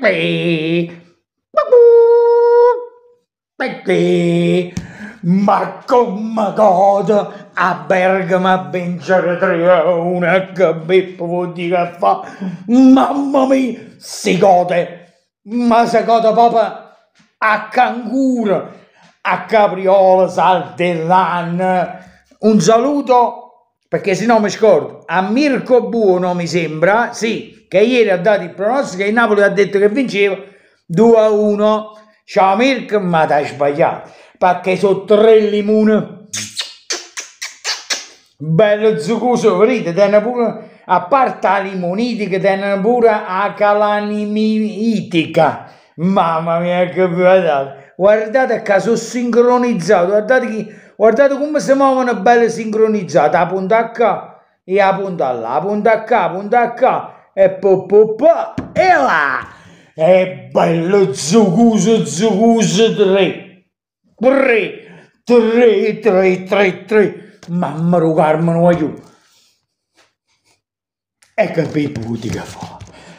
Pepe. Pepe. Ma come god, a Bergamo a vincere tre a 1, Beppo vuol dire che fa, mamma mia, si gode, ma si gode proprio a canguro, a capriola, saltellan, un saluto, perché se no mi scordo, a Mirko Buono mi sembra, sì, che ieri ha dato il pronostico e il Napoli ha detto che vinceva 2 a 1. Ciao Mirk, ma t'hai sbagliato perché sono tre limone. Bello zuccoso, vedete, pure a parte la limonitica, tenne pure a calanimitica. Mamma mia, che guardate! Guardate che sono sincronizzato, guardate, che, guardate come si muovono belle sincronizzate, la punta qua e la punta là, la punta qua, la punta qua e po po po e là e bello zuguso zuguso tre tre tre tre tre tre mamma rugarmi non aiuto e capiputi che fa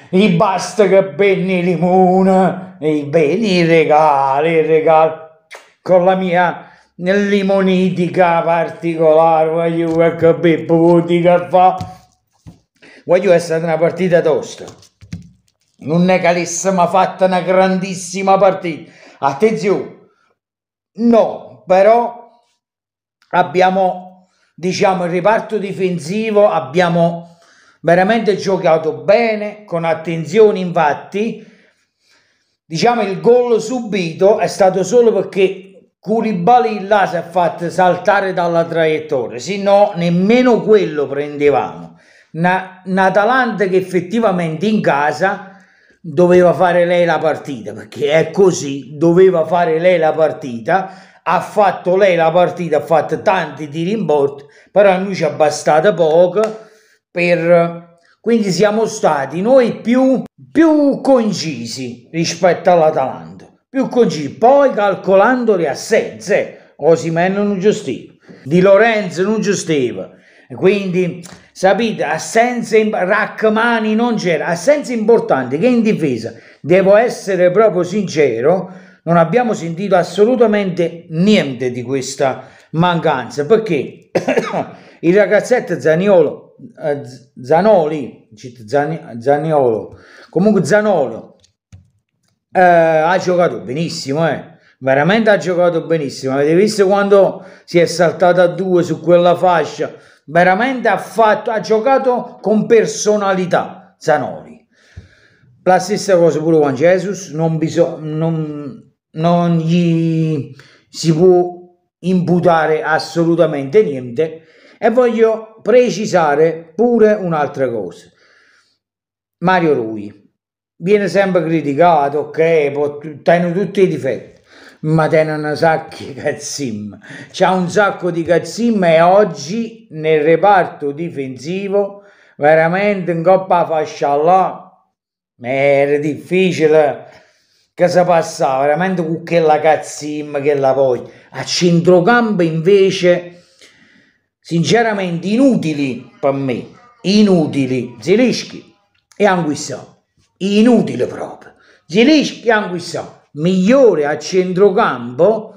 e basta che benni limone e beni regali regali con la mia limonitica particolare voglio che capiputi che fa voglio essere una partita tosta. Non è che l'avessimo fatta una grandissima partita. Attenzione, no, però abbiamo, diciamo, il riparto difensivo, abbiamo veramente giocato bene, con attenzione infatti. Diciamo il gol subito è stato solo perché Curibali là si è fatto saltare dalla traiettoria, se no nemmeno quello prendevamo. Natalante che effettivamente in casa doveva fare lei la partita, perché è così, doveva fare lei la partita, ha fatto lei la partita, ha fatto tanti tiri in porta, però a noi ci è bastata poco per... Quindi siamo stati noi più, più concisi rispetto all'Atalanta, più concisi, poi calcolando le assenze, eh, Osimen non giustiva, Di Lorenzo non giustiva, quindi, sapete, assenze, Rachmani non c'era, assenze importanti che in difesa, devo essere proprio sincero, non abbiamo sentito assolutamente niente di questa mancanza, perché il ragazzetto Zaniolo, eh, Zanoli, Zaniolo, comunque Zanolo, eh, ha giocato benissimo, eh veramente ha giocato benissimo. Avete visto quando si è saltato a due su quella fascia? veramente ha, fatto, ha giocato con personalità Zanoli. La stessa cosa pure con Jesus, non, bisog- non, non gli si può imputare assolutamente niente e voglio precisare pure un'altra cosa. Mario Rui viene sempre criticato, ok, tiene tutti i difetti, ma tiene una sacchi di cazzim. C'ha un sacco di cazzim e oggi nel reparto difensivo veramente in coppa fascia là Ma era difficile che si passava veramente con quella cazzim che la voglia. a centrocampo invece sinceramente inutili per me inutili Zelischi e Anguissò inutile proprio Zelischi e Anguissò migliore a centrocampo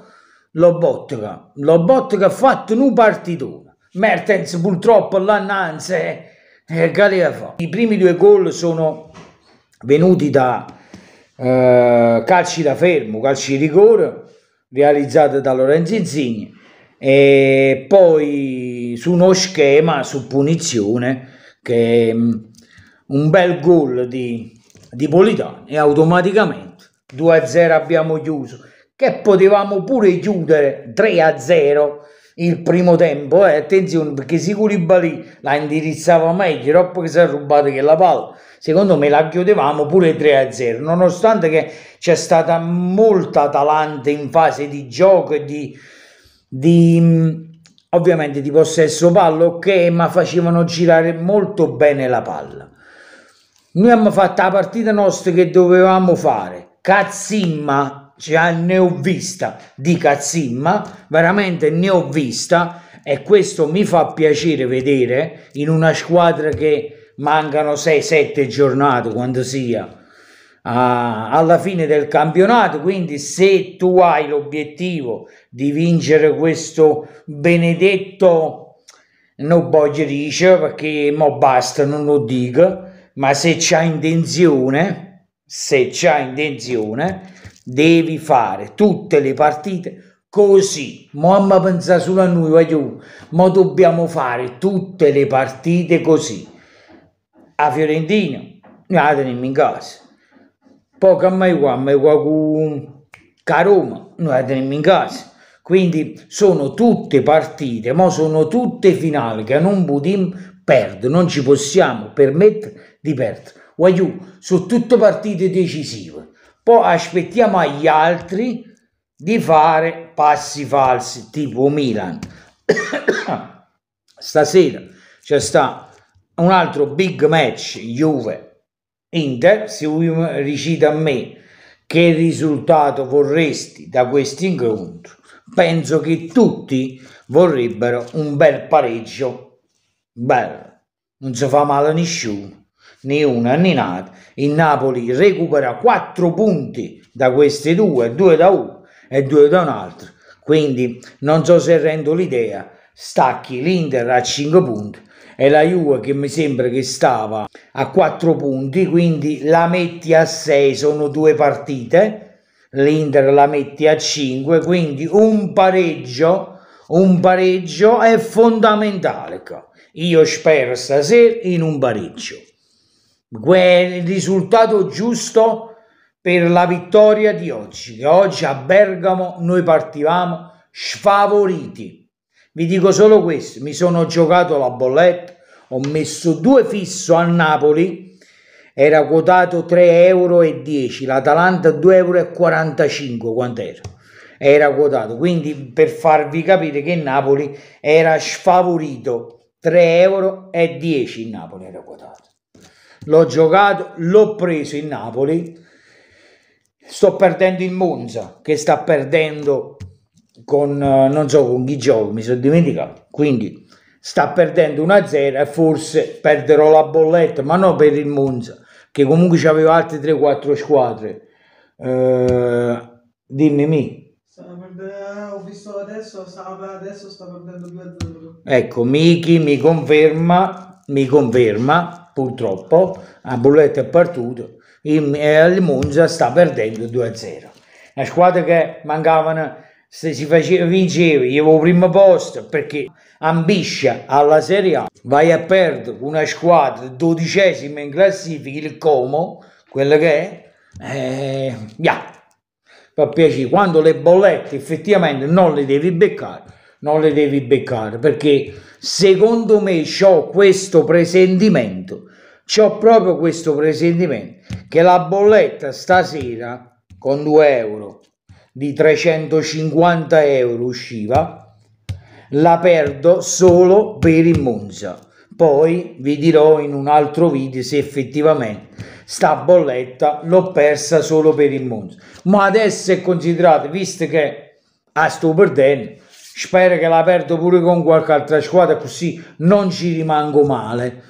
Lobotka. Lobotka ha fatto un partitone. Mertens purtroppo l'annanza è eh, galea eh, fa. I primi due gol sono venuti da eh, calci da fermo, calci di rigore realizzati da Lorenzo Insigne e poi su uno schema su punizione che um, un bel gol di, di Politano e automaticamente 2-0 abbiamo chiuso, che potevamo pure chiudere 3-0 il primo tempo, eh, attenzione perché Sicuribali la indirizzava meglio, troppo che si è rubato che la palla, secondo me la chiudevamo pure 3-0, nonostante che c'è stata molta talante in fase di gioco e di, di mm, ovviamente di possesso palla, ok, ma facevano girare molto bene la palla. Noi abbiamo fatto la partita nostra che dovevamo fare, Cazzimma, cioè ne ho vista di Cazzimma, veramente ne ho vista e questo mi fa piacere vedere in una squadra che mancano 6-7 giornate quando sia ah, alla fine del campionato. Quindi, se tu hai l'obiettivo di vincere questo benedetto non boggerice, perché mo basta, non lo dico, ma se c'ha intenzione se c'è intenzione, devi fare tutte le partite così. Mamma pensa solo a noi, voglio, ma dobbiamo fare tutte le partite così. A Fiorentina, ne la teniamo in casa. Poi a mai qua, a me qua con a Roma, noi la teniamo in casa. Quindi sono tutte partite, ma sono tutte finali che non potremmo perdere, non ci possiamo permettere di perdere voglio, sono tutte partite decisive. Poi aspettiamo agli altri di fare passi falsi, tipo Milan. Stasera c'è sta un altro big match Juve-Inter, se voi ricita a me che risultato vorresti da questo incontro, penso che tutti vorrebbero un bel pareggio, bello, non si fa male a nessuno né una né l'altra. Il Napoli recupera 4 punti da queste due, 2 da uno e 2 da un altro. Quindi non so se rendo l'idea, stacchi l'Inter a 5 punti e la Juve che mi sembra che stava a 4 punti, quindi la metti a 6, sono due partite, l'Inter la metti a 5, quindi un pareggio, un pareggio è fondamentale. Io spero stasera in un pareggio il risultato giusto per la vittoria di oggi, che oggi a Bergamo noi partivamo sfavoriti. Vi dico solo questo, mi sono giocato la bolletta, ho messo due fisso a Napoli, era quotato 3,10 euro, l'Atalanta 2,45 euro, quant'era? Era quotato, quindi per farvi capire che Napoli era sfavorito, 3,10 euro in Napoli era quotato l'ho giocato, l'ho preso in Napoli, sto perdendo in Monza che sta perdendo con eh, non so con chi gioco, mi sono dimenticato. Quindi sta perdendo 1-0 e forse perderò la bolletta, ma no per il Monza che comunque ci aveva altre 3-4 squadre. Eh, dimmi mi. Ho visto adesso, adesso sta perdendo 2-0. Ecco, Miki mi conferma, mi conferma purtroppo a Bolletto è partito e eh, il Monza sta perdendo 2-0. La squadra che mancavano se si faceva, vinceva, gli avevo primo posto perché ambisce alla Serie A, vai a perdere una squadra dodicesima in classifica, il Como, quella che è, eh, yeah. fa piacere, quando le bollette effettivamente non le devi beccare, non le devi beccare perché Secondo me ho questo presentimento, ho proprio questo presentimento che la bolletta stasera con 2 euro di 350 euro usciva, la perdo solo per il Monza. Poi vi dirò in un altro video se effettivamente sta bolletta l'ho persa solo per il Monza. Ma adesso è considerato, visto che a sto perdendo, spero che la perdo pure con qualche altra squadra così non ci rimango male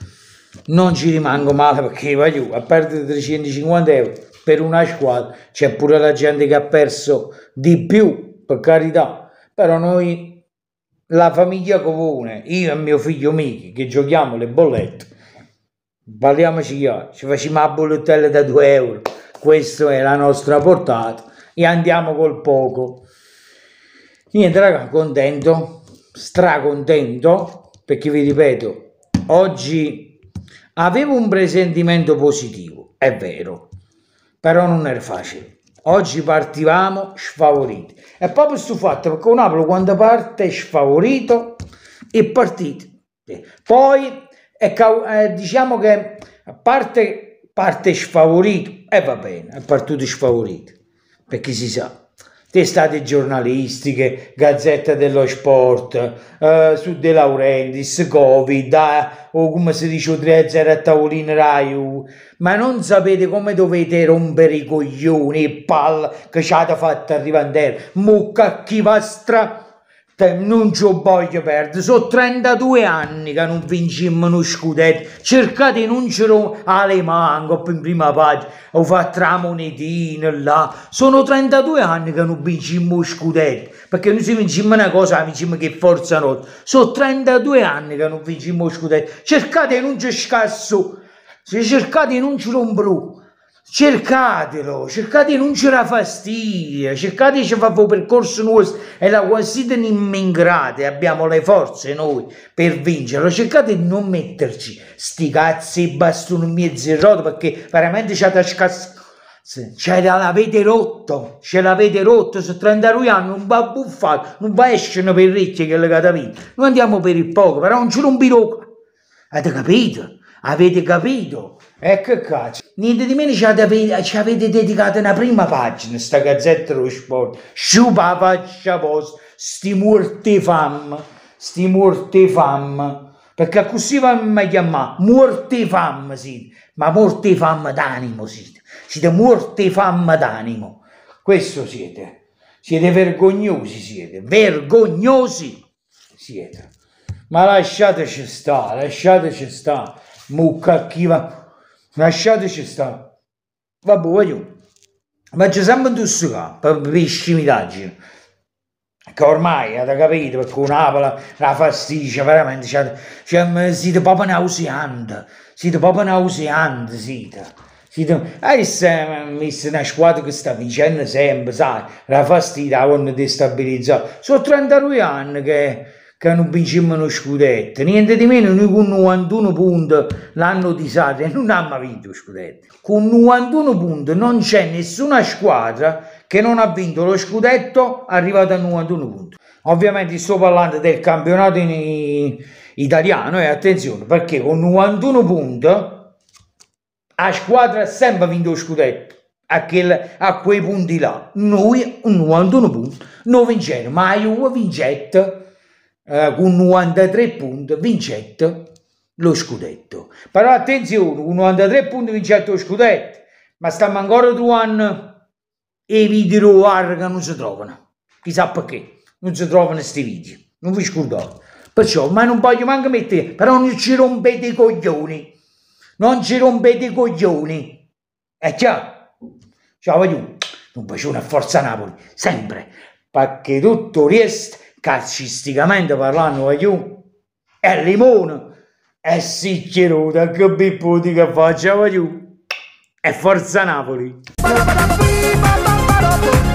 non ci rimango male perché voglio, a perdere 350 euro per una squadra c'è pure la gente che ha perso di più per carità però noi la famiglia comune io e mio figlio Michi che giochiamo le bollette parliamoci chiaro ci facciamo la bollettella da 2 euro questa è la nostra portata e andiamo col poco niente raga contento stracontento perché vi ripeto oggi avevo un presentimento positivo è vero però non era facile oggi partivamo sfavoriti è proprio questo fatto perché un Napoli quando parte è sfavorito e partito poi è, eh, diciamo che parte parte sfavorito e eh, va bene è partito sfavorito perché si sa testate giornalistiche, Gazzetta dello Sport, eh, su De Laurentiis, Covid, eh, o come si dice 3-0 a tavolino Rai, ma non sapete come dovete rompere i coglioni e palla che ci ha fatto arrivare a terra, mucca chi va a strappare, non ci voglio perdere, sono 32 anni che non vinciamo uno scudetto, cercate di non ci alle manco in prima pagina, ho fatto la monetina là, sono 32 anni che non vinciamo uno scudetto, perché noi se vinciamo una cosa vinciamo che forza nostra, sono 32 anni che non vinciamo uno scudetto, cercate di non ci scasso, se cercate di non ci rompere cercatelo, cercate non ce la fastidia, cercate ci fa il percorso nuovo e la quasi non ingrate, abbiamo le forze noi per vincerlo, cercate di non metterci sti cazzi bastoni mezzi in rotta perché veramente ci ha tascato ce l'avete rotto, ce l'avete rotto, su 32 anni non va buffato, non va escono per ricchi che le catavite, noi andiamo per il poco, però non ci rompi l'occhio, avete capito? Avete capito? Ecco cazzo niente di meno ci avete, ci avete dedicato una prima pagina, sta Gazzetta dello Sport. Sciupa faccia vostra, sti morti fam, sti morti fam. Perché così vanno a chiamare, morti fam, sì. Ma morti fam d'animo, sì. Siete morti fam d'animo. Questo siete. Siete vergognosi, siete. Vergognosi siete. Ma lasciateci stare, lasciateci stare. Mucca chi va Lasciateci stare. Vabbè, voglio. Ma c'è sempre un tussica per scimitaggine. Che ormai avete capito perché un'apola la fastidia veramente. Cioè, cioè, siete proprio nauseanti. Siete proprio nauseanti, siete. Ah, se mi è una squadra che sta vincendo sempre, sai, la fastidia la vogliono destabilizzare. Sono 32 anni che che non vincemmo lo scudetto, niente di meno noi con 91 punti l'anno di Sarri non abbiamo vinto lo scudetto. Con 91 punti non c'è nessuna squadra che non ha vinto lo scudetto arrivato a 91 punti. Ovviamente sto parlando del campionato in... Eh, italiano e eh, attenzione perché con 91 punti la squadra ha sempre vinto lo scudetto. A, quel, a, quei punti là. Noi, un 91 punti, non vinceremo, ma io vincette eh, con 93 punti vincette lo scudetto. Però attenzione, con 93 punti vincette lo scudetto, ma stiamo ancora due anni e video che non si trovano. Chissà perché, non si trovano questi video, non vi scordate. Perciò, ma non voglio manco mettere, però non ci rompete i coglioni. Non ci rompete i coglioni. È chiaro? Ciao, voglio un bacione a Forza Napoli, sempre, perché tutto resta calcisticamente parlando, voglio, è limone, è sicchieruta, che bipputi che faccia, facciamo io, è Forza Napoli.